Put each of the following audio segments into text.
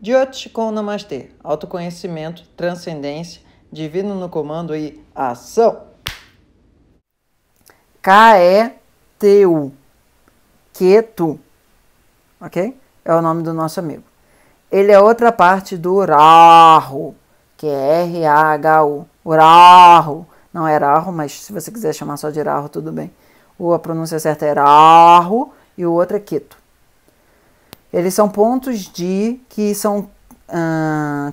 Jyotish com Namastê, autoconhecimento, transcendência, divino no comando e ação. k e t ok? É o nome do nosso amigo. Ele é outra parte do Rahu, que é R-A-H-U, Rahu. Não é Rahu, mas se você quiser chamar só de Rahu, tudo bem. O a pronúncia certa é Rahu e o outro é Queto. Eles são pontos de que são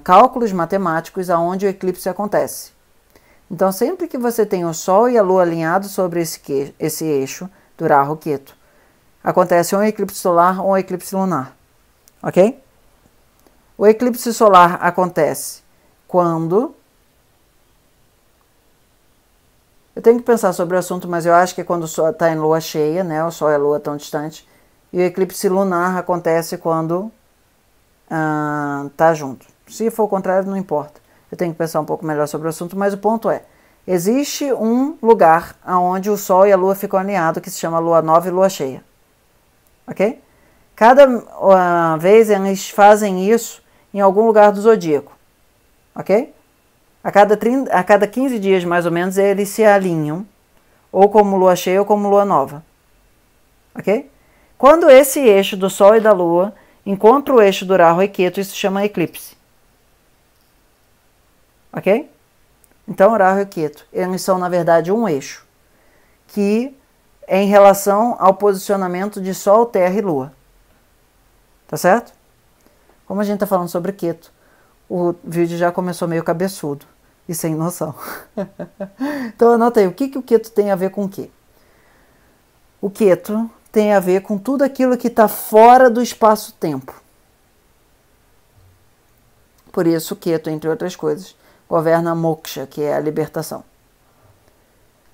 cálculos matemáticos aonde o eclipse acontece. Então, sempre que você tem o Sol e a Lua alinhados sobre esse, que, esse eixo do rahu acontece um eclipse solar ou um eclipse lunar, ok? O eclipse solar acontece quando eu tenho que pensar sobre o assunto, mas eu acho que é quando o Sol está em lua cheia, né? O Sol e a Lua tão distante. E o eclipse lunar acontece quando ah, tá junto. Se for o contrário, não importa. Eu tenho que pensar um pouco melhor sobre o assunto, mas o ponto é: existe um lugar onde o Sol e a Lua ficam alinhados, que se chama Lua Nova e Lua Cheia. Ok? Cada uh, vez eles fazem isso em algum lugar do zodíaco. Ok? A cada, 30, a cada 15 dias, mais ou menos, eles se alinham, ou como lua cheia ou como lua nova. Ok? Quando esse eixo do Sol e da Lua encontra o eixo do Rahu e Ketu, isso se chama eclipse. Ok? Então, Rahu e Ketu, eles são, na verdade, um eixo, que é em relação ao posicionamento de Sol, Terra e Lua. Tá certo? Como a gente está falando sobre Keto, o vídeo já começou meio cabeçudo e sem noção. então anota aí, o que, que o Keto tem a ver com o quê? O Keto tem a ver com tudo aquilo que está fora do espaço-tempo. Por isso, Keto, entre outras coisas, governa Moksha, que é a libertação.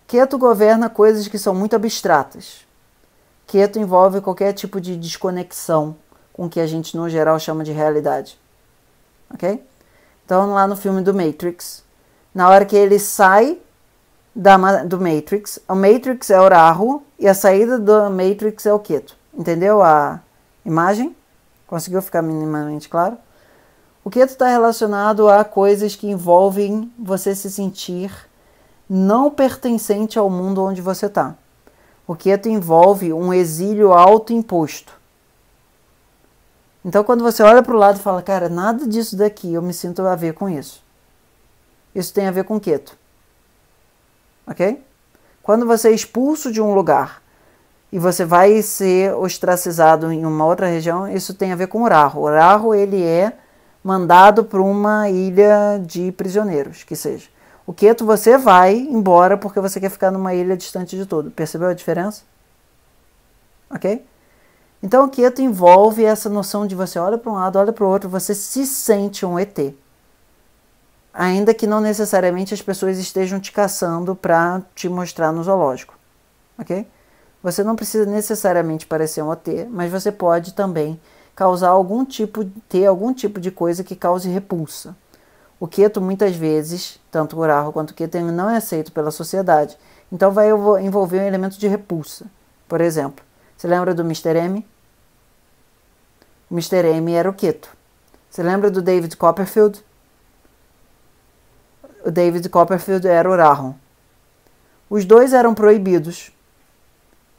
Keto governa coisas que são muito abstratas. Keto envolve qualquer tipo de desconexão com o que a gente, no geral, chama de realidade. Ok? Então, lá no filme do Matrix, na hora que ele sai da, do Matrix. O Matrix é o Rahu e a saída do Matrix é o Keto. Entendeu a imagem? Conseguiu ficar minimamente claro? O Keto está relacionado a coisas que envolvem você se sentir não pertencente ao mundo onde você está. O Keto envolve um exílio autoimposto. Então, quando você olha para o lado e fala, cara, nada disso daqui eu me sinto a ver com isso. Isso tem a ver com Keto ok? Quando você é expulso de um lugar e você vai ser ostracizado em uma outra região, isso tem a ver com o Rahu. O Rahu, ele é mandado para uma ilha de prisioneiros, que seja. O Keto, você vai embora porque você quer ficar numa ilha distante de tudo. Percebeu a diferença? Ok? Então, o Keto envolve essa noção de você olha para um lado, olha para o outro, você se sente um ET ainda que não necessariamente as pessoas estejam te caçando para te mostrar no zoológico, ok? Você não precisa necessariamente parecer um OT, mas você pode também causar algum tipo, ter algum tipo de coisa que cause repulsa. O keto muitas vezes, tanto o urarro quanto o keto, não é aceito pela sociedade. Então vai envolver um elemento de repulsa. Por exemplo, você lembra do Mr. M? O Mr. M era o keto. Você lembra do David Copperfield? o David Copperfield era o Rahon. Os dois eram proibidos,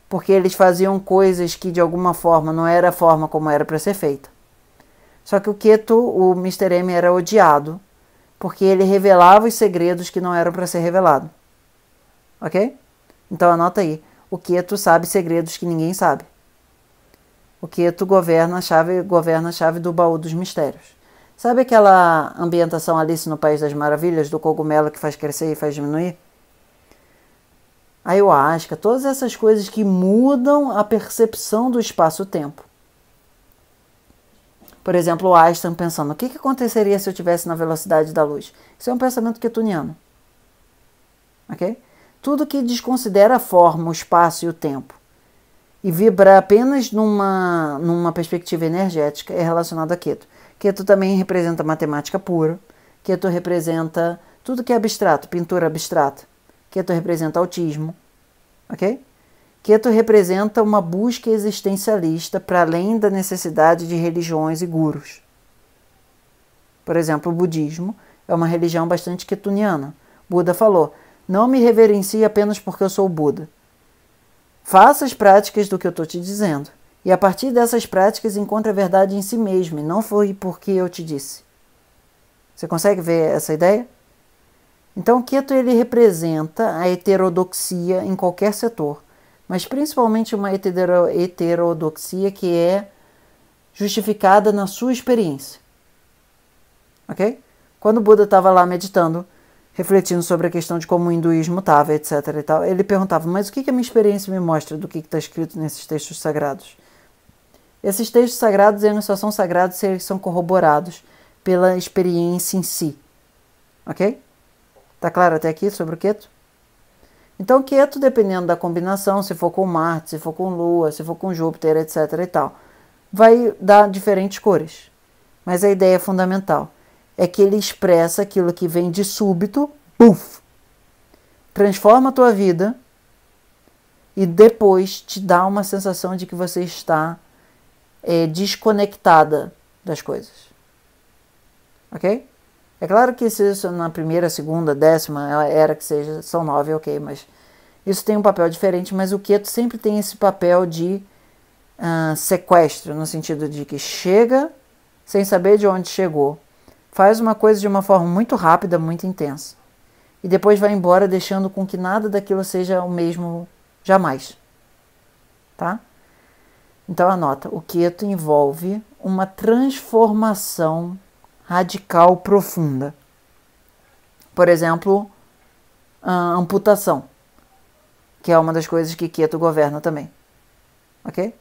porque eles faziam coisas que de alguma forma não era a forma como era para ser feita. Só que o Keto, o Mr. M, era odiado, porque ele revelava os segredos que não eram para ser revelado. Ok? Então anota aí. O Keto sabe segredos que ninguém sabe. O Keto governa a chave, governa a chave do baú dos mistérios. Sabe aquela ambientação Alice no País das Maravilhas, do cogumelo que faz crescer e faz diminuir? A ayahuasca, todas essas coisas que mudam a percepção do espaço-tempo. Por exemplo, o Einstein pensando: o que, que aconteceria se eu estivesse na velocidade da luz? Isso é um pensamento ketuniano. Ok? Tudo que desconsidera a forma, o espaço e o tempo e vibra apenas numa, numa perspectiva energética é relacionado a Keto. Keto também representa matemática pura. Keto representa tudo que é abstrato, pintura abstrata. Keto representa autismo, ok? Keto representa uma busca existencialista para além da necessidade de religiões e gurus. Por exemplo, o budismo é uma religião bastante ketuniana. Buda falou: Não me reverencie apenas porque eu sou Buda. Faça as práticas do que eu estou te dizendo. E a partir dessas práticas encontra a verdade em si mesmo, e não foi porque eu te disse. Você consegue ver essa ideia? Então, Queto ele representa a heterodoxia em qualquer setor, mas principalmente uma heterodoxia que é justificada na sua experiência. Ok? Quando o Buda estava lá meditando, refletindo sobre a questão de como o hinduísmo estava, etc. E tal, ele perguntava: Mas o que, que a minha experiência me mostra do que está escrito nesses textos sagrados? Esses textos sagrados eles só são sagrados se eles são corroborados pela experiência em si. Ok? Tá claro até aqui sobre o Keto? Então, o Keto, dependendo da combinação, se for com Marte, se for com Lua, se for com Júpiter, etc. e tal, vai dar diferentes cores. Mas a ideia fundamental é que ele expressa aquilo que vem de súbito, puff, transforma a tua vida e depois te dá uma sensação de que você está é, desconectada das coisas. Ok? É claro que se isso na primeira, segunda, décima era que seja, são nove, ok, mas isso tem um papel diferente, mas o Keto sempre tem esse papel de uh, sequestro, no sentido de que chega sem saber de onde chegou, faz uma coisa de uma forma muito rápida, muito intensa, e depois vai embora deixando com que nada daquilo seja o mesmo jamais. Tá? Então anota, o quieto envolve uma transformação radical profunda. Por exemplo, amputação, que é uma das coisas que Quieto governa também. OK?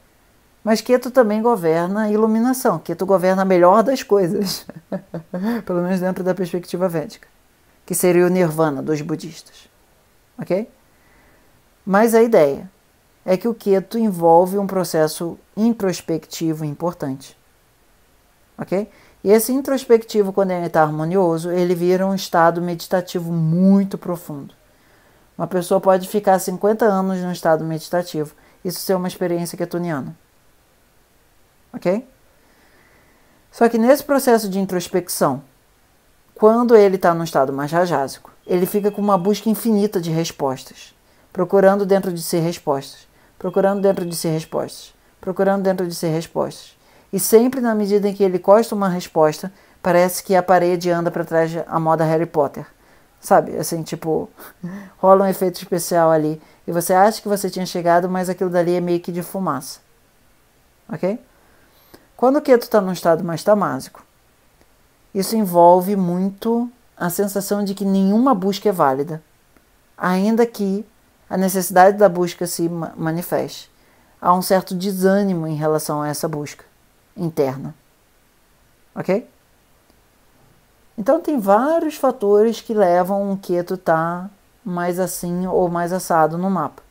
Mas Queto também governa iluminação. Queto governa a melhor das coisas, pelo menos dentro da perspectiva védica, que seria o nirvana dos budistas. Ok? Mas a ideia é que o keto envolve um processo introspectivo importante. Ok? E esse introspectivo, quando ele está harmonioso, ele vira um estado meditativo muito profundo. Uma pessoa pode ficar 50 anos num estado meditativo. Isso ser é uma experiência ketoniana. Ok? Só que nesse processo de introspecção, quando ele está num estado mais rajásico, ele fica com uma busca infinita de respostas, procurando dentro de si respostas procurando dentro de si respostas, procurando dentro de si respostas. E sempre na medida em que ele costa uma resposta, parece que a parede anda para trás a moda Harry Potter. Sabe, assim, tipo, rola um efeito especial ali. E você acha que você tinha chegado, mas aquilo dali é meio que de fumaça. Ok? Quando o Keto está num estado mais tamásico, isso envolve muito a sensação de que nenhuma busca é válida, ainda que a necessidade da busca se manifeste. Há um certo desânimo em relação a essa busca interna. Ok? Então tem vários fatores que levam o Queto estar tá mais assim ou mais assado no mapa.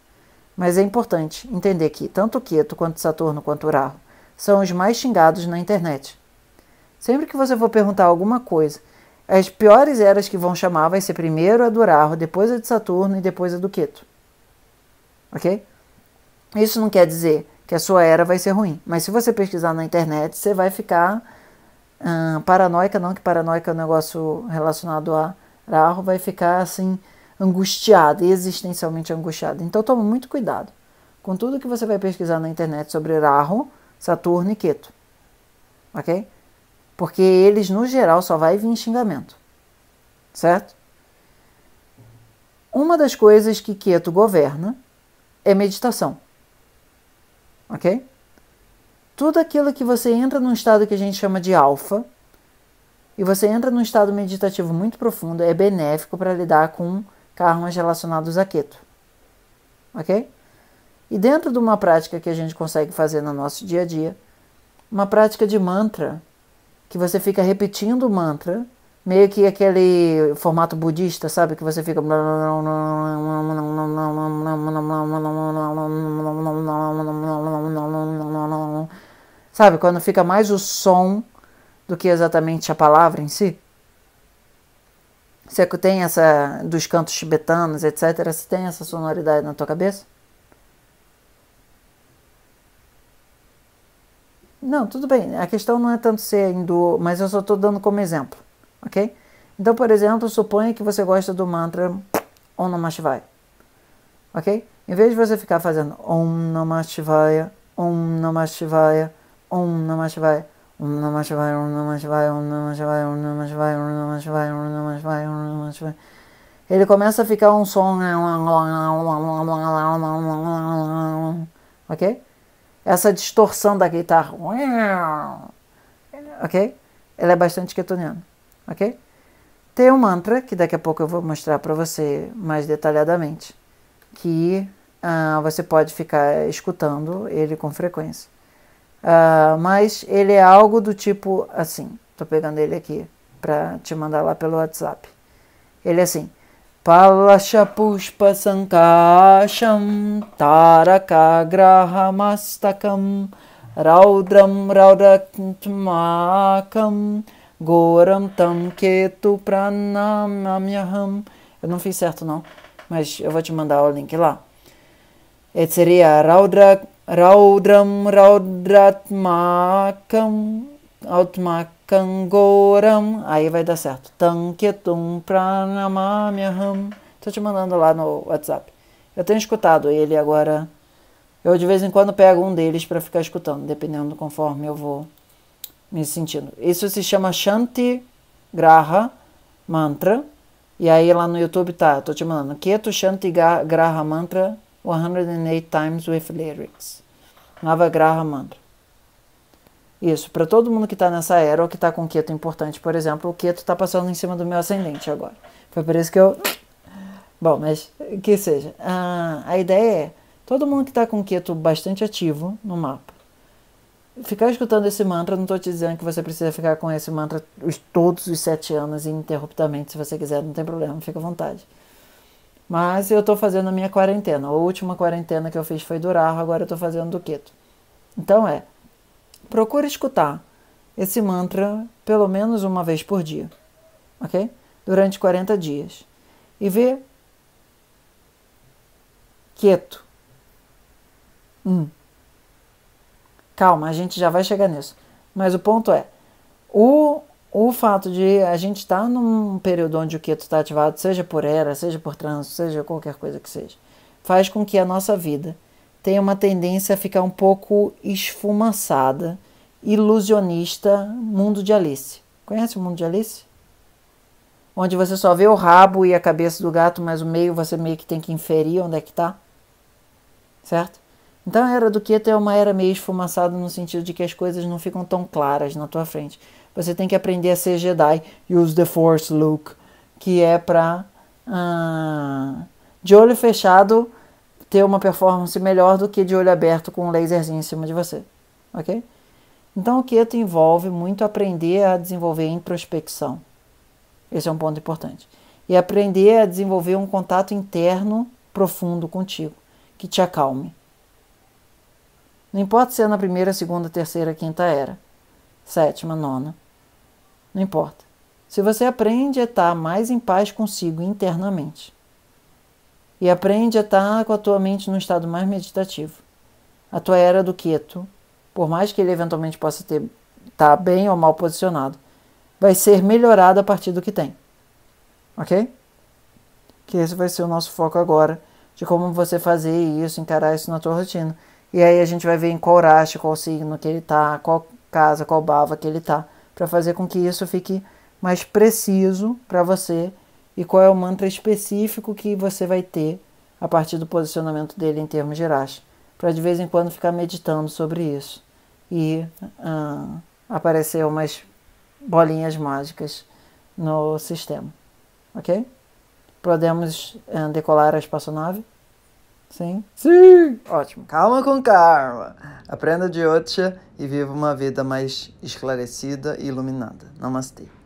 Mas é importante entender que tanto Queto quanto Saturno quanto Urano são os mais xingados na internet. Sempre que você for perguntar alguma coisa, as piores eras que vão chamar vai ser primeiro a do Urano, depois a de Saturno e depois a do Queto ok? Isso não quer dizer que a sua era vai ser ruim, mas se você pesquisar na internet, você vai ficar hum, paranoica, não que paranoica é um negócio relacionado a raro, vai ficar assim angustiada, existencialmente angustiada. Então tome muito cuidado com tudo que você vai pesquisar na internet sobre Rahu, Saturno e Queto. OK? Porque eles no geral só vai vir xingamento. Certo? Uma das coisas que Queto governa é meditação. Ok? Tudo aquilo que você entra num estado que a gente chama de alfa, e você entra num estado meditativo muito profundo, é benéfico para lidar com karmas relacionados a Keto. Ok? E dentro de uma prática que a gente consegue fazer no nosso dia a dia, uma prática de mantra, que você fica repetindo o mantra meio que aquele formato budista, sabe? Que você fica. Sabe? Quando fica mais o som do que exatamente a palavra em si. Você tem essa. dos cantos tibetanos, etc. Você tem essa sonoridade na tua cabeça? Não, tudo bem. A questão não é tanto ser hindu, mas eu só estou dando como exemplo ok? Então, por exemplo, suponha que você gosta do mantra Om Namah Shivaya, ok? Em vez de você ficar fazendo Om Namah Shivaya, Om Namah Shivaya, Om Namah Shivaya, Om Namah Shivaya, Om Namah Shivaya, Om Namah Shivaya, Om Namah Shivaya, Om Namah Shivaya, Om Namah Shivaya, Om Namah Shivaya. Ele começa a ficar um som, ok? Essa distorção da guitarra, ok? Ela é bastante quetoniana ok? Tem um mantra, que daqui a pouco eu vou mostrar para você mais detalhadamente, que ah, você pode ficar escutando ele com frequência. Ah, mas ele é algo do tipo assim, estou pegando ele aqui para te mandar lá pelo WhatsApp. Ele é assim, पलाशपुष्पसङ्काशं तारकाग्राहमस्तकं raudram रौरमाकं Goram tam ketu pranamyaham. Eu não fiz certo, não, mas eu vou te mandar o link lá. E é seria Raudra, Raudram Raudratmakam Outmakam Goram. Aí vai dar certo. Tam ketum pranamamyaham. Estou te mandando lá no WhatsApp. Eu tenho escutado ele agora. Eu de vez em quando pego um deles para ficar escutando, dependendo conforme eu vou me sentindo. Isso se chama Shanti Graha Mantra. E aí lá no YouTube tá, tô te mandando. Keto Shanti Graha Mantra 108 Times with Lyrics. Nava Graha Mantra. Isso, para todo mundo que está nessa era ou que está com Keto importante, por exemplo, o Keto está passando em cima do meu ascendente agora. Foi por isso que eu. Bom, mas que seja. Ah, a ideia é: todo mundo que está com Keto bastante ativo no mapa ficar escutando esse mantra, não estou te dizendo que você precisa ficar com esse mantra os, todos os sete anos ininterruptamente, se você quiser, não tem problema, fica à vontade. Mas eu estou fazendo a minha quarentena. A última quarentena que eu fiz foi do agora eu estou fazendo do Keto. Então é, procure escutar esse mantra pelo menos uma vez por dia, ok? Durante 40 dias. E ver quieto Hum. Calma, a gente já vai chegar nisso. Mas o ponto é, o, o fato de a gente estar tá num período onde o keto está ativado, seja por era, seja por trânsito, seja qualquer coisa que seja, faz com que a nossa vida tenha uma tendência a ficar um pouco esfumaçada, ilusionista, mundo de Alice. Conhece o mundo de Alice? Onde você só vê o rabo e a cabeça do gato, mas o meio você meio que tem que inferir onde é que está. Certo? Então a era do Keto é uma era meio esfumaçada no sentido de que as coisas não ficam tão claras na tua frente. Você tem que aprender a ser Jedi, use the Force, Luke, que é pra ah, de olho fechado ter uma performance melhor do que de olho aberto com um laserzinho em cima de você, ok? Então o Keto envolve muito aprender a desenvolver introspecção. Esse é um ponto importante. E aprender a desenvolver um contato interno profundo contigo, que te acalme não importa se é na primeira, segunda, terceira, quinta era, sétima, nona. Não importa. Se você aprende a estar mais em paz consigo internamente e aprende a estar com a tua mente num estado mais meditativo, a tua era do quieto, por mais que ele eventualmente possa ter estar tá bem ou mal posicionado, vai ser melhorada a partir do que tem. Ok? Que esse vai ser o nosso foco agora de como você fazer isso, encarar isso na tua rotina. E aí a gente vai ver em qual raste, qual signo que ele está, qual casa, qual bava que ele está, para fazer com que isso fique mais preciso para você e qual é o mantra específico que você vai ter a partir do posicionamento dele em termos de raste, para de vez em quando ficar meditando sobre isso e ah, aparecer umas bolinhas mágicas no sistema, ok? Podemos ah, decolar a espaçonave? Sim. Sim! Ótimo. Calma com calma. Aprenda de otcha e viva uma vida mais esclarecida e iluminada. Namastê.